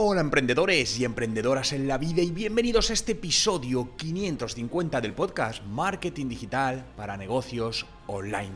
Hola emprendedores y emprendedoras en la vida y bienvenidos a este episodio 550 del podcast Marketing Digital para Negocios Online.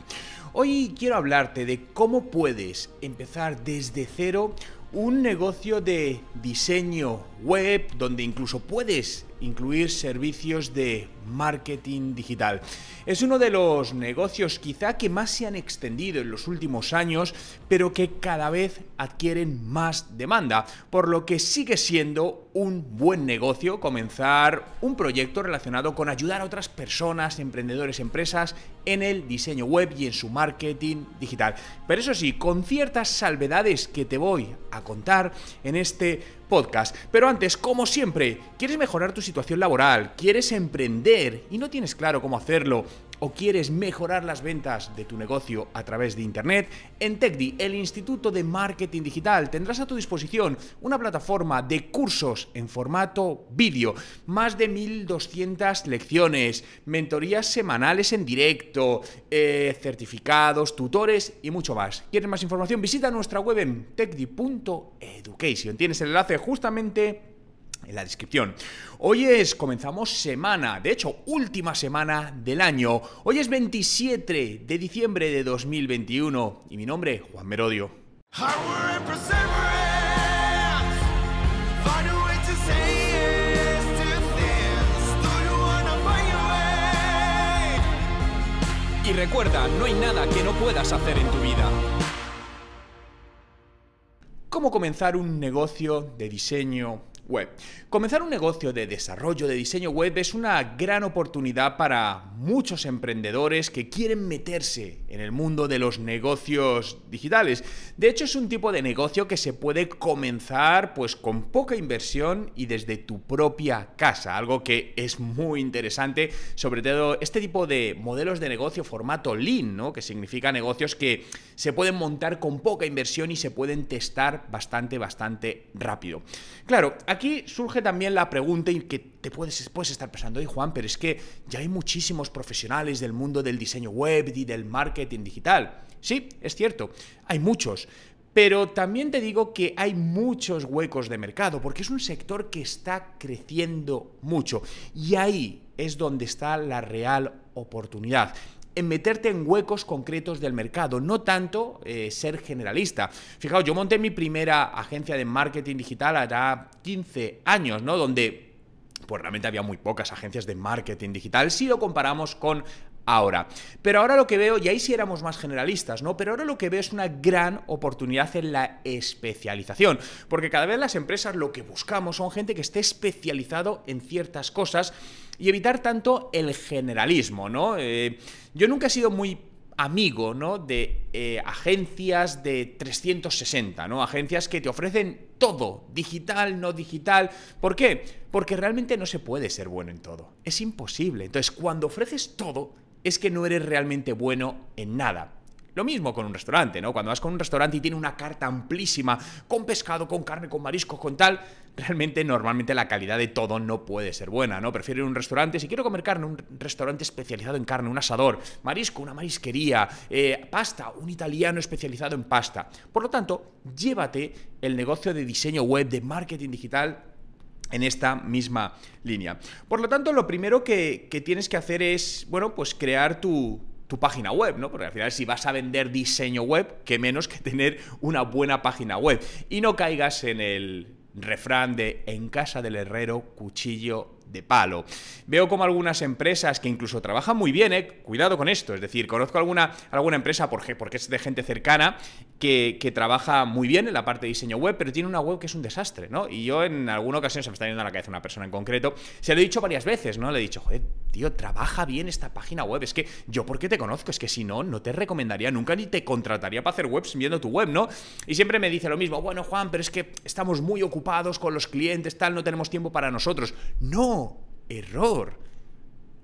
Hoy quiero hablarte de cómo puedes empezar desde cero un negocio de diseño web donde incluso puedes incluir servicios de marketing digital. Es uno de los negocios quizá que más se han extendido en los últimos años, pero que cada vez adquieren más demanda, por lo que sigue siendo un buen negocio comenzar un proyecto relacionado con ayudar a otras personas, emprendedores, empresas en el diseño web y en su marketing digital. Pero eso sí, con ciertas salvedades que te voy a contar en este podcast. Pero antes, como siempre, ¿quieres mejorar tu situación laboral? ¿Quieres emprender y no tienes claro cómo hacerlo? o quieres mejorar las ventas de tu negocio a través de Internet, en TechDi, el Instituto de Marketing Digital, tendrás a tu disposición una plataforma de cursos en formato vídeo, más de 1.200 lecciones, mentorías semanales en directo, eh, certificados, tutores y mucho más. ¿Quieres más información? Visita nuestra web en techdi.education. Tienes el enlace justamente en la descripción. Hoy es, comenzamos semana, de hecho, última semana del año. Hoy es 27 de diciembre de 2021 y mi nombre, Juan Merodio. Y recuerda, no hay nada que no puedas hacer en tu vida. ¿Cómo comenzar un negocio de diseño web. Comenzar un negocio de desarrollo de diseño web es una gran oportunidad para muchos emprendedores que quieren meterse en el mundo de los negocios digitales. De hecho, es un tipo de negocio que se puede comenzar pues con poca inversión y desde tu propia casa, algo que es muy interesante, sobre todo este tipo de modelos de negocio formato lean, ¿no? que significa negocios que se pueden montar con poca inversión y se pueden testar bastante bastante rápido. Claro, aquí surge también la pregunta y que te puedes, puedes estar pensando, hey Juan, pero es que ya hay muchísimos profesionales del mundo del diseño web y del marketing digital. Sí, es cierto, hay muchos. Pero también te digo que hay muchos huecos de mercado, porque es un sector que está creciendo mucho. Y ahí es donde está la real oportunidad en meterte en huecos concretos del mercado, no tanto eh, ser generalista. Fijaos, yo monté mi primera agencia de marketing digital ...hace 15 años, ¿no? Donde pues realmente había muy pocas agencias de marketing digital si lo comparamos con ahora. Pero ahora lo que veo, y ahí sí éramos más generalistas, ¿no? Pero ahora lo que veo es una gran oportunidad en la especialización, porque cada vez las empresas lo que buscamos son gente que esté especializado en ciertas cosas y evitar tanto el generalismo, ¿no? Eh, yo nunca he sido muy amigo, ¿no? De eh, agencias de 360, ¿no? Agencias que te ofrecen todo, digital, no digital. ¿Por qué? Porque realmente no se puede ser bueno en todo. Es imposible. Entonces, cuando ofreces todo, es que no eres realmente bueno en nada. Lo mismo con un restaurante, ¿no? Cuando vas con un restaurante y tiene una carta amplísima, con pescado, con carne, con marisco, con tal, realmente normalmente la calidad de todo no puede ser buena, ¿no? Prefiero ir a un restaurante, si quiero comer carne, un restaurante especializado en carne, un asador, marisco, una marisquería, eh, pasta, un italiano especializado en pasta. Por lo tanto, llévate el negocio de diseño web, de marketing digital en esta misma línea. Por lo tanto, lo primero que, tienes que hacer es, bueno, pues crear tu, tu página web, ¿no? Porque al final si vas a vender diseño web, que menos que tener una buena página web. Y no caigas en el refrán de en casa del herrero cuchillo de palo. Veo como algunas empresas que incluso trabajan muy bien, eh, cuidado con esto, es decir, conozco alguna, alguna empresa, porque, porque es de gente cercana, que, que, trabaja muy bien en la parte de diseño web, pero tiene una web que es un desastre, ¿no? Y yo en alguna ocasión, se me está yendo a la cabeza una persona en concreto, se lo he dicho varias veces, ¿no? Le he dicho, joder, tío, trabaja bien esta página web. Es que yo porque te conozco, es que si no, no te recomendaría nunca ni te contrataría para hacer webs viendo tu web, ¿no? Y siempre me dice lo mismo, bueno, Juan, pero es que estamos muy ocupados con los clientes, tal, no tenemos tiempo para nosotros. No, error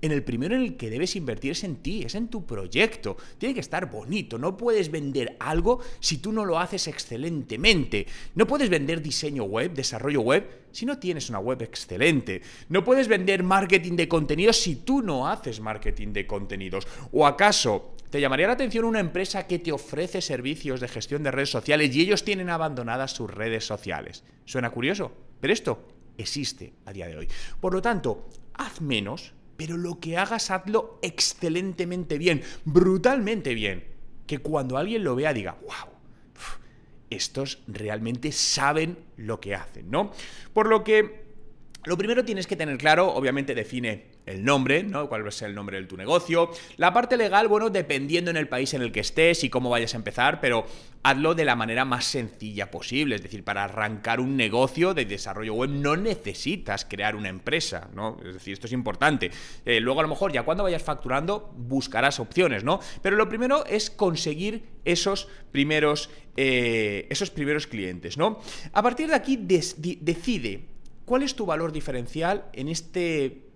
en el primero en el que debes invertir es en ti, es en tu proyecto. Tiene que estar bonito, no puedes vender algo si tú no lo haces excelentemente. No puedes vender diseño web, desarrollo web, si no tienes una web excelente. No puedes vender marketing de contenidos si tú no haces marketing de contenidos. ¿O acaso te llamaría la atención una empresa que te ofrece servicios de gestión de redes sociales y ellos tienen abandonadas sus redes sociales? Suena curioso, pero esto existe a día de hoy. Por lo tanto, haz menos pero lo que hagas hazlo excelentemente bien, brutalmente bien. Que cuando alguien lo vea diga, wow, estos realmente saben lo que hacen, ¿no? Por lo que lo primero tienes que tener claro, obviamente define el nombre, ¿no? Cuál va a ser el nombre de tu negocio. La parte legal, bueno, dependiendo en el país en el que estés y cómo vayas a empezar, pero hazlo de la manera más sencilla posible. Es decir, para arrancar un negocio de desarrollo web no necesitas crear una empresa, ¿no? Es decir, esto es importante. Eh, luego, a lo mejor, ya cuando vayas facturando, buscarás opciones, ¿no? Pero lo primero es conseguir esos primeros, eh, esos primeros clientes, ¿no? A partir de aquí, decide ¿Cuál es tu valor diferencial en este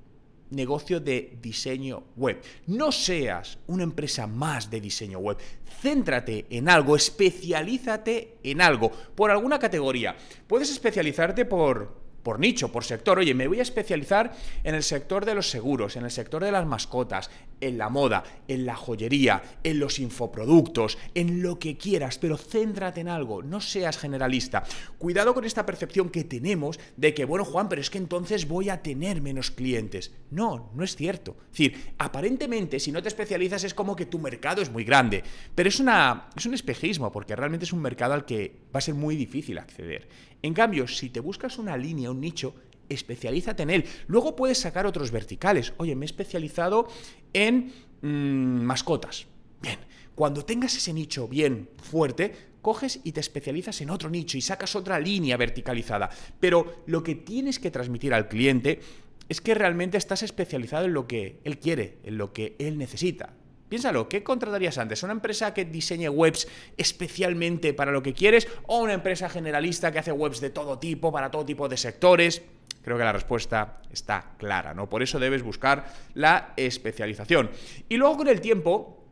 negocio de diseño web. No seas una empresa más de diseño web. Céntrate en algo, especialízate en algo, por alguna categoría. Puedes especializarte por por nicho, por sector. Oye, me voy a especializar en el sector de los seguros, en el sector de las mascotas, en la moda, en la joyería, en los infoproductos, en lo que quieras, pero céntrate en algo, no seas generalista. Cuidado con esta percepción que tenemos de que, bueno, Juan, pero es que entonces voy a tener menos clientes. No, no es cierto. Es decir, aparentemente si no te especializas es como que tu mercado es muy grande, pero es, una, es un espejismo porque realmente es un mercado al que va a ser muy difícil acceder. En cambio, si te buscas una línea, un nicho, especialízate en él. Luego puedes sacar otros verticales. Oye, me he especializado en mm, mascotas. Bien, cuando tengas ese nicho bien fuerte, coges y te especializas en otro nicho y sacas otra línea verticalizada. Pero lo que tienes que transmitir al cliente es que realmente estás especializado en lo que él quiere, en lo que él necesita. Piénsalo, ¿qué contratarías antes? ¿Una empresa que diseñe webs especialmente para lo que quieres o una empresa generalista que hace webs de todo tipo, para todo tipo de sectores? Creo que la respuesta está clara, ¿no? Por eso debes buscar la especialización. Y luego con el tiempo,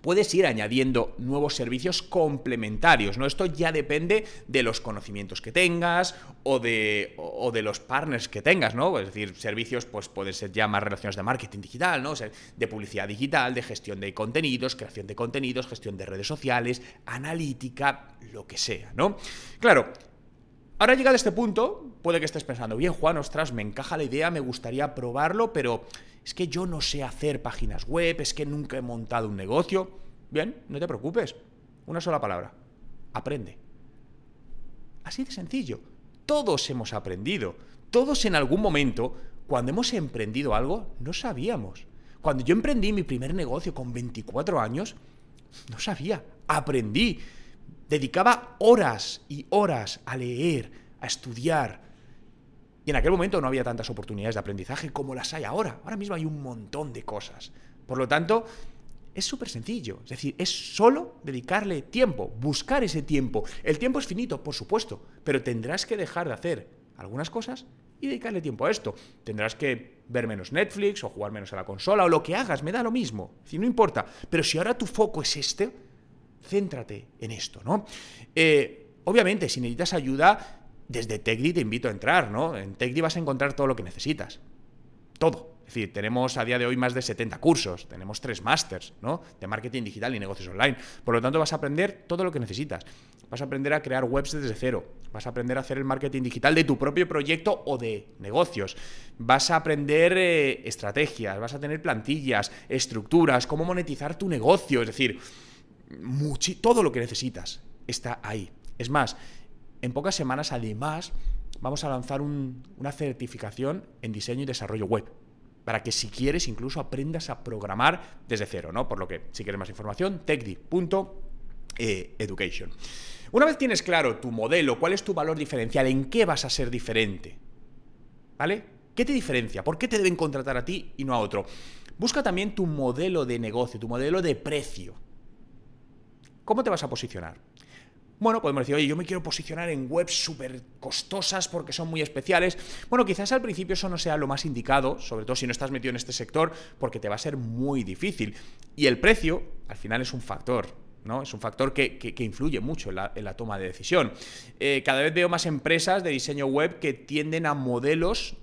puedes ir añadiendo nuevos servicios complementarios, ¿no? Esto ya depende de los conocimientos que tengas o de, de los partners que tengas, ¿no? Es decir, servicios, pues pueden ser ya más relaciones de marketing digital, ¿no? O sea, de publicidad digital, de gestión de contenidos, creación de contenidos, gestión de redes sociales, analítica, lo que sea, ¿no? Claro, Ahora llegado a este punto, puede que estés pensando, bien Juan, ostras, me encaja la idea, me gustaría probarlo, pero es que yo no sé hacer páginas web, es que nunca he montado un negocio. Bien, no te preocupes. Una sola palabra. Aprende. Así de sencillo. Todos hemos aprendido. Todos en algún momento, cuando hemos emprendido algo, no sabíamos. Cuando yo emprendí mi primer negocio con 24 años, no sabía. Aprendí dedicaba horas y horas a leer, a estudiar. Y en aquel momento no había tantas oportunidades de aprendizaje como las hay ahora. Ahora mismo hay un montón de cosas. Por lo tanto, es súper sencillo. Es decir, es solo dedicarle tiempo, buscar ese tiempo. El tiempo es finito, por supuesto, pero tendrás que dejar de hacer algunas cosas y dedicarle tiempo a esto. Tendrás que ver menos Netflix o jugar menos a la consola o lo que hagas, me da lo mismo. Si no importa. Pero si ahora tu foco es este, céntrate en esto, ¿no? Eh, obviamente, si necesitas ayuda, desde Tegri te invito a entrar, ¿no? En Tegri vas a encontrar todo lo que necesitas. Todo. Es decir, tenemos a día de hoy más de 70 cursos, tenemos tres másters, ¿no? De marketing digital y negocios online. Por lo tanto, vas a aprender todo lo que necesitas. Vas a aprender a crear webs desde cero. Vas a aprender a hacer el marketing digital de tu propio proyecto o de negocios. Vas a aprender eh, estrategias, vas a tener plantillas, estructuras, cómo monetizar tu negocio. Es decir, todo lo que necesitas está ahí. Es más, en pocas semanas además vamos a lanzar una certificación en diseño y desarrollo web para que si quieres incluso aprendas a programar desde cero, ¿no? Por lo que si quieres más información, techdi.education. Eh, una vez tienes claro tu modelo, cuál es tu valor diferencial, en qué vas a ser diferente, ¿vale? ¿Qué te diferencia? ¿Por qué te deben contratar a ti y no a otro? Busca también tu modelo de negocio, tu modelo de precio. ¿Cómo te vas a posicionar? Bueno, podemos decir, oye, yo me quiero posicionar en webs súper costosas porque son muy especiales. Bueno, quizás al principio eso no sea lo más indicado, sobre todo si no estás metido en este sector, porque te va a ser muy difícil. Y el precio, al final, es un factor. ¿no? Es un factor que, influye mucho en la, toma de decisión. Eh, cada vez veo más empresas de diseño web que tienden a modelos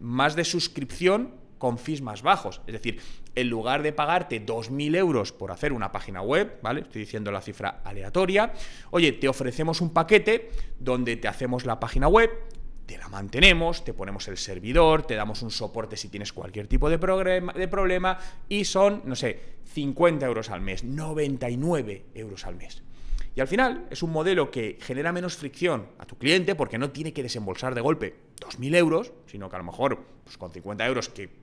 más de suscripción con fees más bajos. Es decir, en lugar de pagarte 2.000 euros por hacer una página web, ¿vale? Estoy diciendo la cifra aleatoria. Oye, te ofrecemos un paquete donde te hacemos la página web, te la mantenemos, te ponemos el servidor, te damos un soporte si tienes cualquier tipo de, problema y son, no sé, 50 euros al mes, 99 euros al mes. Y al final es un modelo que genera menos fricción a tu cliente porque no tiene que desembolsar de golpe 2.000 euros, sino que a lo mejor pues, con 50 euros que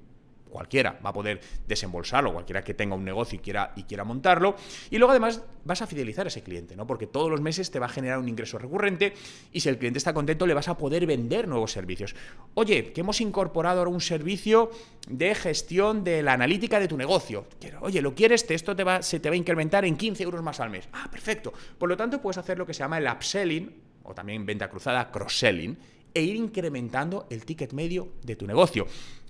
cualquiera va a poder desembolsarlo, cualquiera que tenga un negocio y quiera, y quiera montarlo. Y luego además vas a fidelizar a ese cliente, ¿no? Porque todos los meses te va a generar un ingreso recurrente y si el cliente está contento le vas a poder vender nuevos servicios. Oye, que hemos incorporado ahora un servicio de gestión de la analítica de tu negocio. Oye, ¿lo quieres? Esto te va, se te va a incrementar en 15 euros más al mes. Ah, perfecto. Por lo tanto, puedes hacer lo que se llama el upselling o también venta cruzada, cross-selling, e ir incrementando el ticket medio de tu negocio.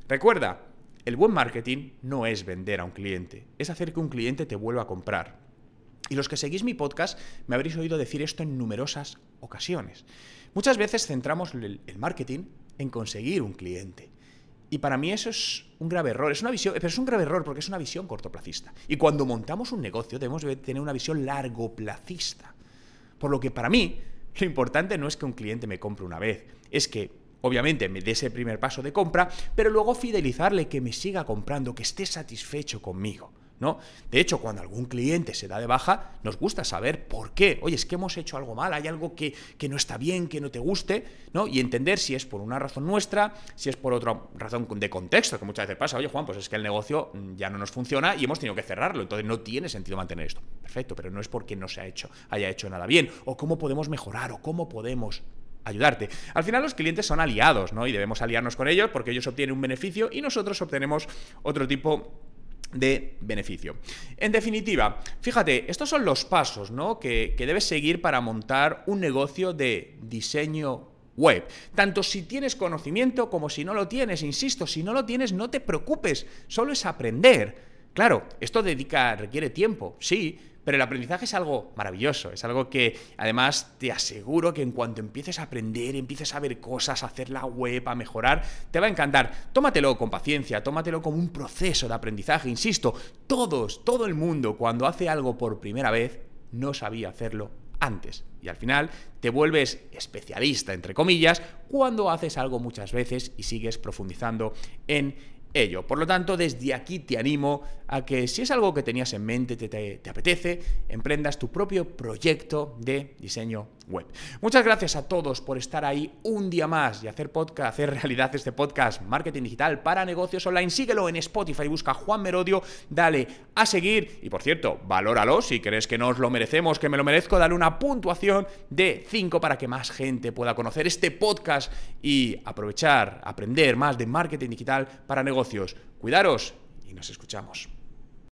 Recuerda, el buen marketing no es vender a un cliente, es hacer que un cliente te vuelva a comprar. Y los que seguís mi podcast me habréis oído decir esto en numerosas ocasiones. Muchas veces centramos el, marketing en conseguir un cliente. Y para mí eso es un grave error. Es una visión, pero es un grave error porque es una visión cortoplacista. Y cuando montamos un negocio debemos tener una visión largoplacista. Por lo que para mí lo importante no es que un cliente me compre una vez, es que obviamente me dé ese primer paso de compra, pero luego fidelizarle, que me siga comprando, que esté satisfecho conmigo. ¿No? De hecho, cuando algún cliente se da de baja, nos gusta saber por qué. Oye, es que hemos hecho algo mal, hay algo que, que, no está bien, que no te guste, ¿no? Y entender si es por una razón nuestra, si es por otra razón de contexto, que muchas veces pasa, oye, Juan, pues es que el negocio mm, ya no nos funciona y hemos tenido que cerrarlo, entonces no tiene sentido mantener esto. Perfecto, pero no es porque no se ha hecho, haya hecho nada bien, o cómo podemos mejorar, o cómo podemos ayudarte. Al final los clientes son aliados, ¿no? Y debemos aliarnos con ellos porque ellos obtienen un beneficio y nosotros obtenemos otro tipo de beneficio. En definitiva, fíjate, estos son los pasos que, que debes seguir para montar un negocio de diseño web. Tanto si tienes conocimiento como si no lo tienes, insisto, si no lo tienes no te preocupes, solo es aprender. Claro, esto dedica, requiere tiempo, sí, pero el aprendizaje es algo maravilloso, es algo que además te aseguro que en cuanto empieces a aprender, empieces a ver cosas, a hacer la web, a mejorar, te va a encantar. Tómatelo con paciencia, tómatelo como un proceso de aprendizaje, insisto, todos, todo el mundo cuando hace algo por primera vez, no sabía hacerlo antes. Y al final te vuelves especialista, entre comillas, cuando haces algo muchas veces y sigues profundizando en ello. Por lo tanto, desde aquí te animo a que si es algo que tenías en mente, te, apetece, emprendas tu propio proyecto de diseño web. Muchas gracias a todos por estar ahí un día más y hacer podcast, hacer realidad este podcast Marketing Digital para Negocios Online. Síguelo en Spotify, busca Juan Merodio, dale a seguir y por cierto, valóralo si crees que nos lo merecemos, que me lo merezco, dale una puntuación de 5 para que más gente pueda conocer este podcast y aprovechar, aprender más de marketing digital para negocios. Cuidaros y nos escuchamos.